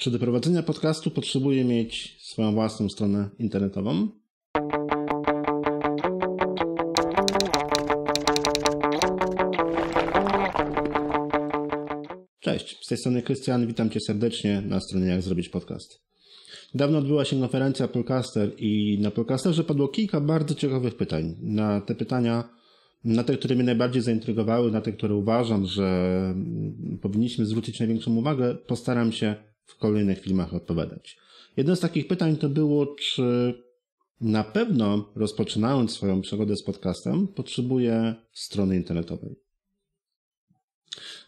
Czy do prowadzenia podcastu potrzebuję mieć swoją własną stronę internetową? Cześć, z tej strony Krystian, witam Cię serdecznie na stronie Jak Zrobić Podcast. Dawno odbyła się konferencja Podcaster i na Podcasterze padło kilka bardzo ciekawych pytań. Na te pytania, na te, które mnie najbardziej zaintrygowały, na te, które uważam, że mm, powinniśmy zwrócić największą uwagę, postaram się w kolejnych filmach odpowiadać. Jedno z takich pytań to było, czy na pewno rozpoczynając swoją przygodę z podcastem, potrzebuję strony internetowej.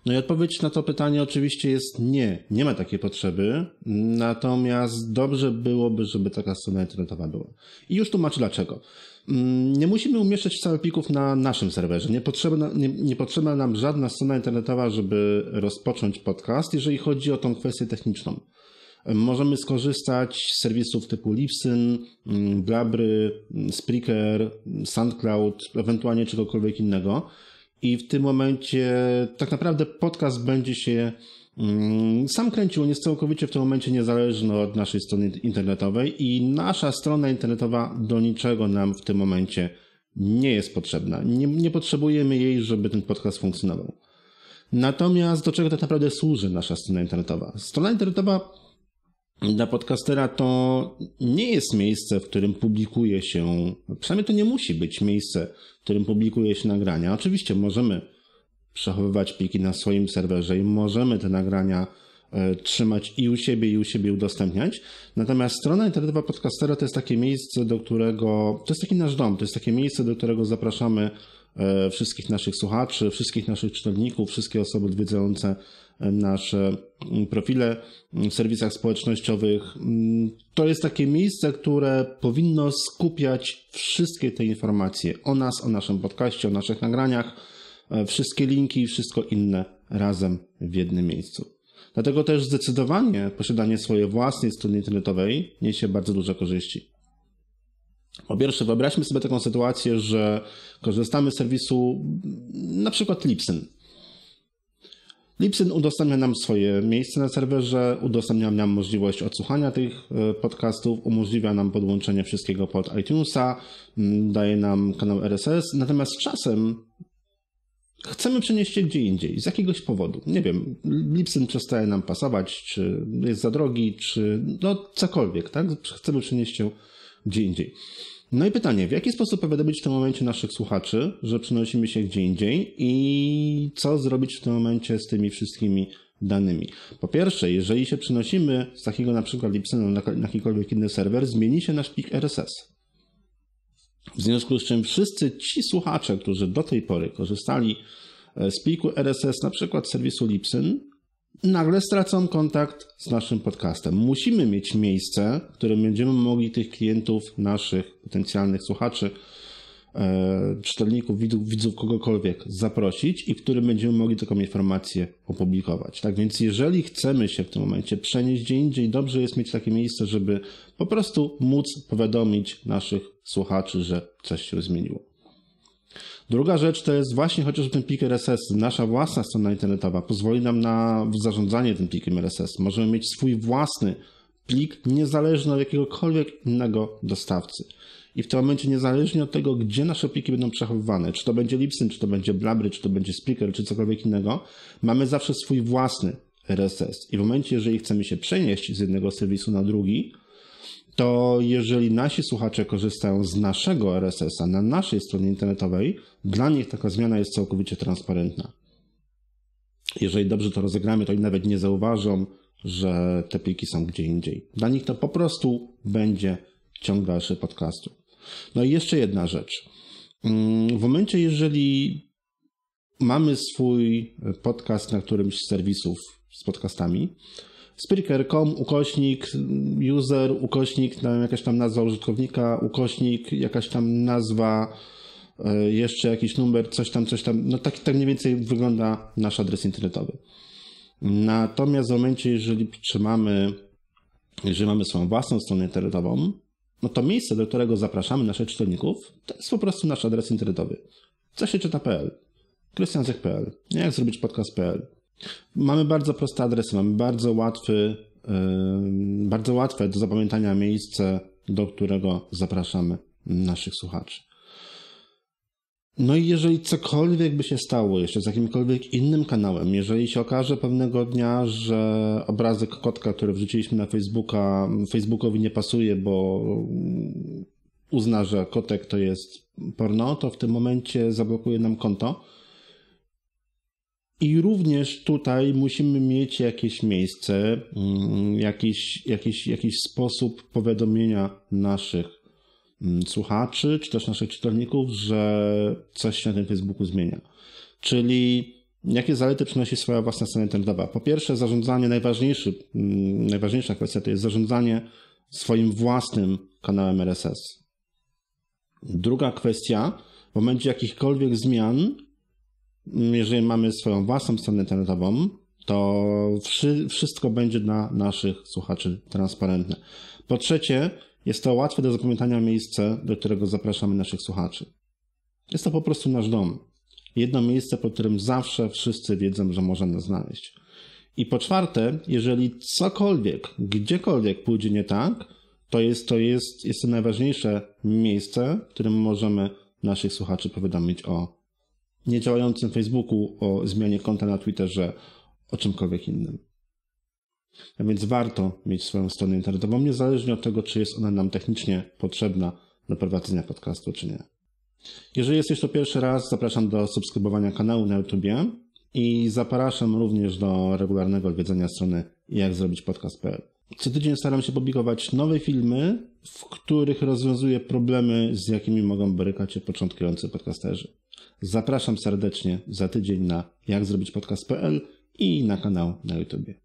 No i odpowiedź na to pytanie oczywiście jest nie, nie ma takiej potrzeby, natomiast dobrze byłoby, żeby taka strona internetowa była. I już tłumaczę dlaczego. Mm, nie musimy umieszczać wcale plików na naszym serwerze. Nie potrzebna, nie, nie nam żadna strona internetowa, żeby rozpocząć podcast, jeżeli chodzi o tą kwestię techniczną. Możemy skorzystać z serwisów typu Libsyn, mm, Blabry, mm, Spreaker, SoundCloud, ewentualnie czegokolwiek innego i w tym momencie tak naprawdę podcast będzie się mm, sam kręcił, on jest całkowicie w tym momencie niezależny od naszej strony internetowej i nasza strona internetowa do niczego nam w tym momencie nie jest potrzebna. Nie, nie potrzebujemy jej, żeby ten podcast funkcjonował. Natomiast do czego tak naprawdę służy nasza strona internetowa? Strona internetowa dla podcastera to nie jest miejsce, w którym publikuje się, przynajmniej to nie musi być miejsce, w którym publikuje się nagrania. Oczywiście możemy przechowywać pliki na swoim serwerze i możemy te nagrania e, trzymać i u siebie, i u siebie udostępniać. Natomiast strona internetowa podcastera to jest takie miejsce, do którego, to jest taki nasz dom, to jest takie miejsce, do którego zapraszamy E, wszystkich naszych słuchaczy, wszystkich naszych czytelników, wszystkie osoby odwiedzające e, nasze mm, profile mm, w serwisach społecznościowych. Mm, to jest takie miejsce, które powinno skupiać wszystkie te informacje o nas, o naszym podcaście, o naszych nagraniach, e, wszystkie linki i wszystko inne razem w jednym miejscu. Dlatego też zdecydowanie posiadanie swojej własnej strony internetowej niesie bardzo duże korzyści. Po pierwsze, wyobraźmy sobie taką sytuację, że korzystamy z serwisu na przykład Libsyn. Libsyn udostępnia nam swoje miejsce na serwerze, udostępnia nam możliwość odsłuchania tych e, podcastów, umożliwia nam podłączenie wszystkiego pod iTunesa, mm, daje nam kanał RSS, natomiast czasem chcemy przenieść się gdzie indziej, z jakiegoś powodu. Nie wiem, Libsyn przestaje nam pasować, czy jest za drogi, czy no cokolwiek, tak? Chcemy przenieść się gdzie indziej. No i pytanie, w jaki sposób powiadomić w tym momencie naszych słuchaczy, że przenosimy się gdzie indziej i co zrobić w tym momencie z tymi wszystkimi danymi? Po pierwsze, jeżeli się przenosimy z takiego na przykład Libsynu na, na jakikolwiek inny serwer, zmieni się nasz plik RSS. W związku z czym wszyscy ci słuchacze, którzy do tej pory korzystali e, z pliku RSS na przykład serwisu Lipsyn, nagle stracą kontakt z naszym podcastem. Musimy mieć miejsce, w którym będziemy mogli tych klientów, naszych potencjalnych słuchaczy, e, czytelników, widzów, widzów kogokolwiek zaprosić i w którym będziemy mogli taką informację opublikować. Tak więc, jeżeli chcemy się w tym momencie przenieść gdzie indziej, dobrze jest mieć takie miejsce, żeby po prostu móc powiadomić naszych słuchaczy, że coś się zmieniło. Druga rzecz to jest właśnie chociażby ten plik RSS. Nasza własna strona internetowa pozwoli nam na zarządzanie tym plikiem RSS. Możemy mieć swój własny plik, niezależny od jakiegokolwiek innego dostawcy. I w tym momencie, niezależnie od tego, gdzie nasze pliki będą przechowywane, czy to będzie Lipsyn, czy to będzie Blabry, czy to będzie Speaker, czy cokolwiek innego, mamy zawsze swój własny RSS. I w momencie, jeżeli chcemy się przenieść z jednego serwisu na drugi, to jeżeli nasi słuchacze korzystają z naszego RSS-a na naszej stronie internetowej, dla nich taka zmiana jest całkowicie transparentna. Jeżeli dobrze to rozegramy, to oni nawet nie zauważą, że te pliki są gdzie indziej. Dla nich to po prostu będzie ciąg dalszy podcastu. No i jeszcze jedna rzecz. Mm, w momencie, jeżeli mamy swój podcast na którymś z serwisów z podcastami, spreaker.com, ukośnik, user, ukośnik, tam jakaś tam nazwa użytkownika, ukośnik, jakaś tam nazwa, e, jeszcze jakiś numer, coś tam, coś tam. No tak, tak mniej więcej wygląda nasz adres internetowy. Natomiast w momencie, jeżeli trzymamy, jeżeli mamy swoją własną stronę internetową, no to miejsce, do którego zapraszamy naszych czytelników, to jest po prostu nasz adres internetowy. Co się czyta.pl, krystianzek.pl, jak zrobić podcast.pl, Mamy bardzo proste adresy, mamy bardzo łatwy, yy, bardzo łatwe do zapamiętania miejsce, do którego zapraszamy naszych słuchaczy. No i jeżeli cokolwiek by się stało jeszcze z jakimkolwiek innym kanałem, jeżeli się okaże pewnego dnia, że obrazek kotka, który wrzuciliśmy na Facebooka, Facebookowi nie pasuje, bo uzna, że kotek to jest porno, to w tym momencie zablokuje nam konto i również tutaj musimy mieć jakieś miejsce, mm, jakiś, jakiś, jakiś sposób powiadomienia naszych mm, słuchaczy, czy też naszych czytelników, że coś się na tym Facebooku zmienia. Czyli jakie zalety przynosi swoja własna strona internetowa? Po pierwsze, zarządzanie najważniejszy, mm, najważniejsza kwestia to jest zarządzanie swoim własnym kanałem RSS. Druga kwestia, w momencie jakichkolwiek zmian, jeżeli mamy swoją własną stronę internetową, to wszy, wszystko będzie dla naszych słuchaczy transparentne. Po trzecie, jest to łatwe do zapamiętania miejsce, do którego zapraszamy naszych słuchaczy. Jest to po prostu nasz dom. Jedno miejsce, po którym zawsze wszyscy wiedzą, że można nas znaleźć. I po czwarte, jeżeli cokolwiek, gdziekolwiek pójdzie nie tak, to jest to, jest, jest to najważniejsze miejsce, w którym możemy naszych słuchaczy powiadomić o niedziałającym Facebooku, o zmianie konta na Twitterze, o czymkolwiek innym. A więc warto mieć swoją stronę internetową, niezależnie od tego, czy jest ona nam technicznie potrzebna do prowadzenia podcastu, czy nie. Jeżeli jesteś to pierwszy raz, zapraszam do subskrybowania kanału na YouTubie i zapraszam również do regularnego odwiedzenia strony jak zrobić podcast.pl. Co tydzień staram się publikować nowe filmy, w których rozwiązuję problemy, z jakimi mogą borykać się początkujący podcasterzy. Zapraszam serdecznie za tydzień na jakzrobićpodcast.pl i na kanał na YouTube.